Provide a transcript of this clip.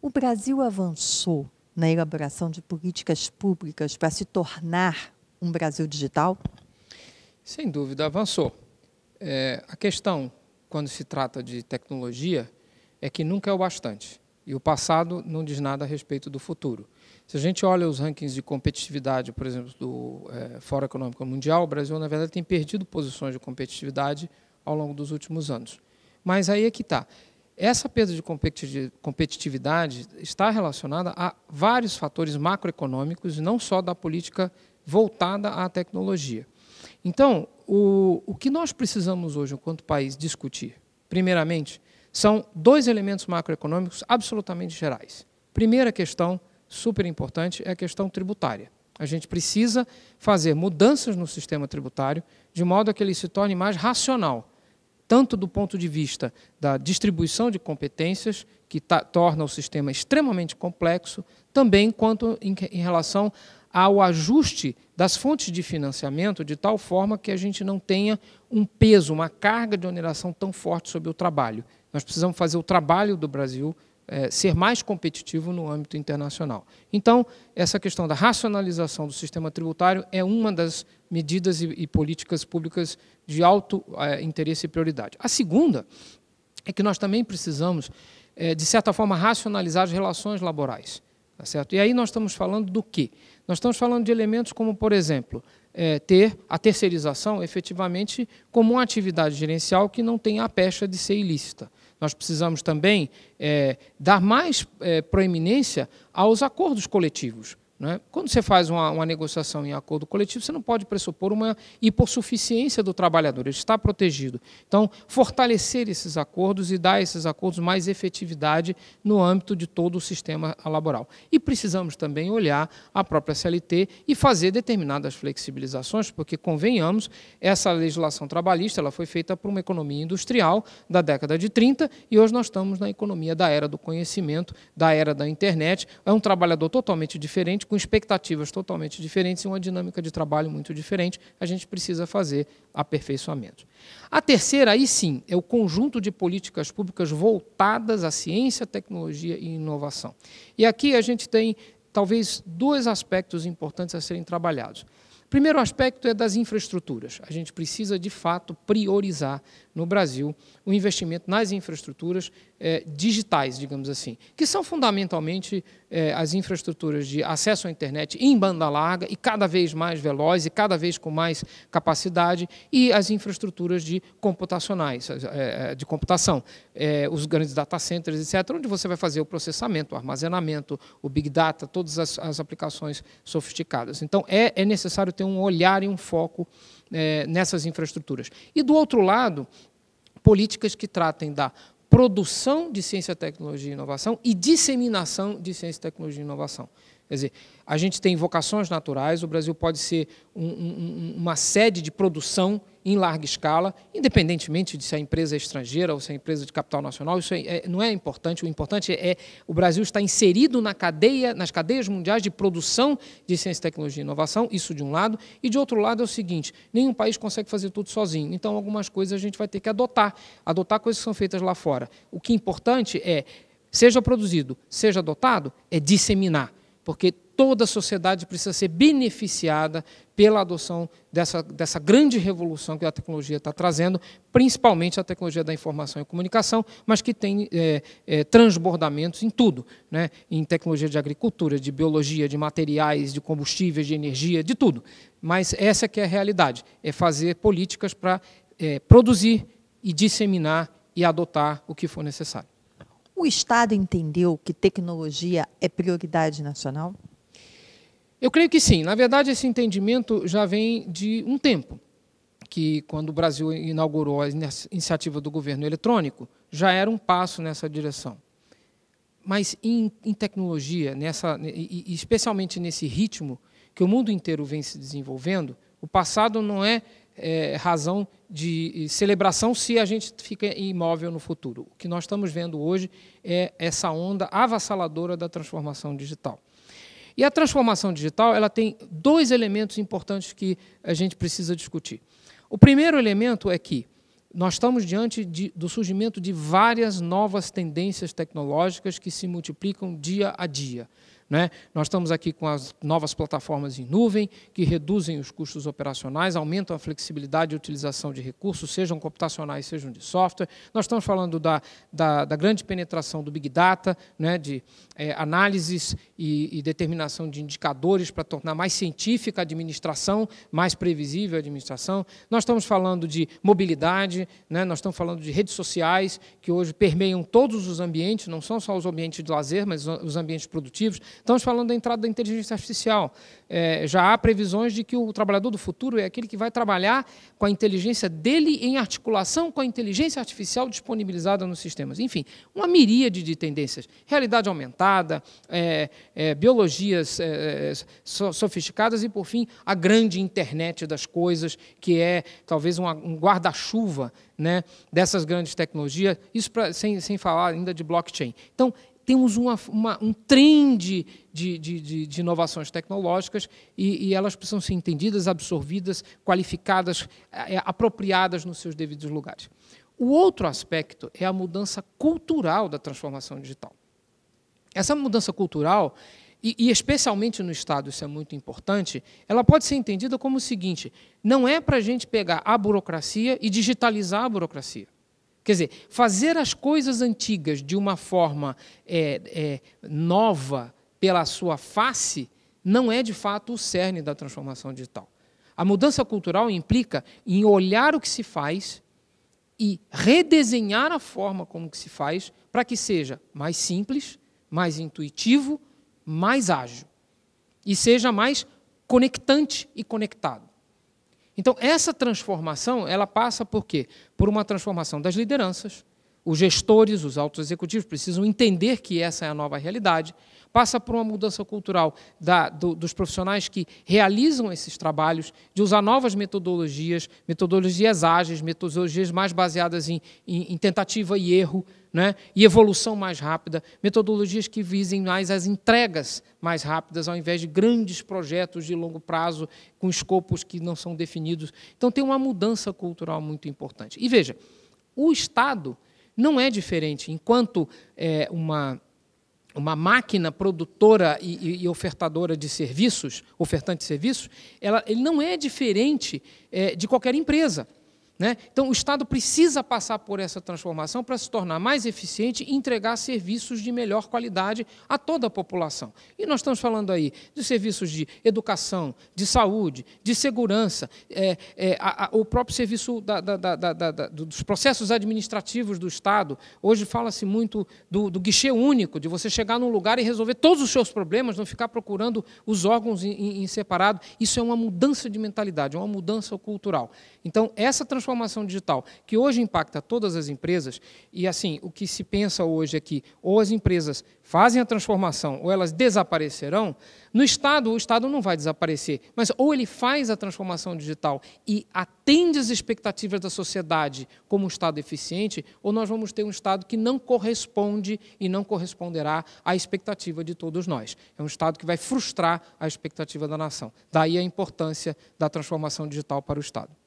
O Brasil avançou na elaboração de políticas públicas para se tornar um Brasil digital? Sem dúvida, avançou. É, a questão, quando se trata de tecnologia, é que nunca é o bastante. E o passado não diz nada a respeito do futuro. Se a gente olha os rankings de competitividade, por exemplo, do é, Fórum Econômico Mundial, o Brasil, na verdade, tem perdido posições de competitividade ao longo dos últimos anos. Mas aí é que está. Essa perda de competitividade está relacionada a vários fatores macroeconômicos, não só da política voltada à tecnologia. Então, o, o que nós precisamos hoje, enquanto país, discutir, primeiramente, são dois elementos macroeconômicos absolutamente gerais. Primeira questão, super importante, é a questão tributária. A gente precisa fazer mudanças no sistema tributário de modo a que ele se torne mais racional tanto do ponto de vista da distribuição de competências, que torna o sistema extremamente complexo, também quanto em, em relação ao ajuste das fontes de financiamento de tal forma que a gente não tenha um peso, uma carga de oneração tão forte sobre o trabalho. Nós precisamos fazer o trabalho do Brasil é, ser mais competitivo no âmbito internacional. Então, essa questão da racionalização do sistema tributário é uma das medidas e, e políticas públicas de alto é, interesse e prioridade. A segunda é que nós também precisamos, é, de certa forma, racionalizar as relações laborais. Tá certo? E aí nós estamos falando do quê? Nós estamos falando de elementos como, por exemplo, é, ter a terceirização efetivamente como uma atividade gerencial que não tenha a pecha de ser ilícita nós precisamos também é, dar mais é, proeminência aos acordos coletivos. Né? Quando você faz uma, uma, negociação em acordo coletivo, você não pode pressupor uma hipossuficiência do trabalhador, ele está protegido. Então, fortalecer esses acordos e dar esses acordos mais efetividade no âmbito de todo o sistema laboral. E precisamos também olhar a própria CLT e fazer determinadas flexibilizações, porque, convenhamos, essa legislação trabalhista ela foi feita por uma economia industrial da década de 30 e hoje nós estamos na economia da era do conhecimento, da era da internet. É um trabalhador totalmente diferente diferente, com expectativas totalmente diferentes e uma dinâmica de trabalho muito diferente, a gente precisa fazer aperfeiçoamentos. A terceira, aí sim, é o conjunto de políticas públicas voltadas à ciência, tecnologia e inovação. E aqui a gente tem talvez dois aspectos importantes a serem trabalhados. O primeiro aspecto é das infraestruturas. A gente precisa, de fato, priorizar no Brasil o investimento nas infraestruturas eh, digitais, digamos assim, que são fundamentalmente eh, as infraestruturas de acesso à internet em banda larga e cada vez mais veloz e cada vez com mais capacidade, e as infraestruturas de computacionais, eh, de computação, os grandes data centers, etc., onde você vai fazer o processamento, o armazenamento, o big data, todas as, as aplicações sofisticadas. Então, é, é necessário ter um olhar e um foco nessas infraestruturas. E do outro lado, políticas que tratem da produção de ciência, tecnologia e inovação e disseminação de ciência, tecnologia e inovação. Quer dizer, a gente tem vocações naturais, o Brasil pode ser um, um, uma sede de produção em larga escala, independentemente de se a empresa é estrangeira ou se é empresa de capital nacional, isso é, é, não é importante. O importante é, é o Brasil está inserido na cadeia, nas cadeias mundiais de produção de ciência, tecnologia e inovação, isso de um lado, e de outro lado é o seguinte: nenhum país consegue fazer tudo sozinho. Então, algumas coisas a gente vai ter que adotar, adotar coisas que são feitas lá fora. O que é importante é, seja produzido, seja adotado, é disseminar porque toda a sociedade precisa ser beneficiada pela adoção dessa, dessa grande revolução que a tecnologia está trazendo, principalmente a tecnologia da informação e comunicação, mas que tem é, é, transbordamentos em tudo, né? em tecnologia de agricultura, de biologia, de materiais, de combustíveis, de energia, de tudo. Mas essa que é a realidade, é fazer políticas para é, produzir e disseminar e adotar o que for necessário. O Estado entendeu que tecnologia é prioridade nacional? Eu creio que sim. Na verdade, esse entendimento já vem de um tempo, que quando o Brasil inaugurou a iniciativa do governo eletrônico, já era um passo nessa direção. Mas em, em tecnologia, nessa, e, especialmente nesse ritmo que o mundo inteiro vem se desenvolvendo, o passado não é é, razão de celebração se a gente fica imóvel no futuro. O que nós estamos vendo hoje é essa onda avassaladora da transformação digital. E a transformação digital ela tem dois elementos importantes que a gente precisa discutir. O primeiro elemento é que nós estamos diante de, do surgimento de várias novas tendências tecnológicas que se multiplicam dia a dia. Né? Nós estamos aqui com as novas plataformas em nuvem, que reduzem os custos operacionais, aumentam a flexibilidade e utilização de recursos, sejam computacionais, sejam de software. Nós estamos falando da, da, da grande penetração do Big Data, né? de é, análises e, e determinação de indicadores para tornar mais científica a administração, mais previsível a administração. Nós estamos falando de mobilidade, né? nós estamos falando de redes sociais, que hoje permeiam todos os ambientes, não são só os ambientes de lazer, mas os ambientes produtivos Estamos falando da entrada da inteligência artificial. É, já há previsões de que o trabalhador do futuro é aquele que vai trabalhar com a inteligência dele em articulação com a inteligência artificial disponibilizada nos sistemas. Enfim, uma miríade de tendências. Realidade aumentada, é, é, biologias é, é, so, sofisticadas e, por fim, a grande internet das coisas, que é talvez uma, um guarda-chuva né, dessas grandes tecnologias, isso pra, sem, sem falar ainda de blockchain. Então, temos uma, uma, um trem de, de, de, de inovações tecnológicas e, e, elas precisam ser entendidas, absorvidas, qualificadas, é, apropriadas nos seus devidos lugares. O outro aspecto é a mudança cultural da transformação digital. Essa mudança cultural, e, e especialmente no Estado isso é muito importante, ela pode ser entendida como o seguinte: não é para a gente pegar a burocracia e digitalizar a burocracia. Quer dizer, fazer as coisas antigas de uma forma é, é, nova pela sua face não é de fato o cerne da transformação digital. A mudança cultural implica em olhar o que se faz e redesenhar a forma como que se faz para que seja mais simples, mais intuitivo, mais ágil e seja mais conectante e conectado. Então, essa transformação, ela passa por quê? Por uma transformação das lideranças, os gestores, os altos executivos precisam entender que essa é a nova realidade. Passa por uma mudança cultural da, do, dos profissionais que realizam esses trabalhos, de usar novas metodologias, metodologias ágeis, metodologias mais baseadas em, em, em tentativa e erro, né? e evolução mais rápida, metodologias que visem mais as entregas mais rápidas, ao invés de grandes projetos de longo prazo com escopos que não são definidos. Então, tem uma mudança cultural muito importante. E veja, o Estado não é diferente. Enquanto é, uma, uma máquina produtora e, e, ofertadora de serviços, ofertante de serviços, ela, ele não é diferente é, de qualquer empresa. Né? Então, o Estado precisa passar por essa transformação para se tornar mais eficiente e entregar serviços de melhor qualidade a toda a população. E nós estamos falando aí de serviços de educação, de saúde, de segurança, é, é, a, a, o próprio serviço da, da, da, dos processos administrativos do Estado. Hoje fala-se muito do, do, guichê único, de você chegar num lugar e resolver todos os seus problemas, não ficar procurando os órgãos em, em, em separado. Isso é uma mudança de mentalidade, é uma mudança cultural. Então, essa transformação transformação digital, que hoje impacta todas as empresas, e assim, o que se pensa hoje é que ou as empresas fazem a transformação ou elas desaparecerão, no Estado, o Estado não vai desaparecer, mas ou ele faz a transformação digital e atende as expectativas da sociedade como um Estado eficiente, ou nós vamos ter um Estado que não corresponde e não corresponderá à expectativa de todos nós. É um Estado que vai frustrar a expectativa da nação. Daí a importância da transformação digital para o Estado.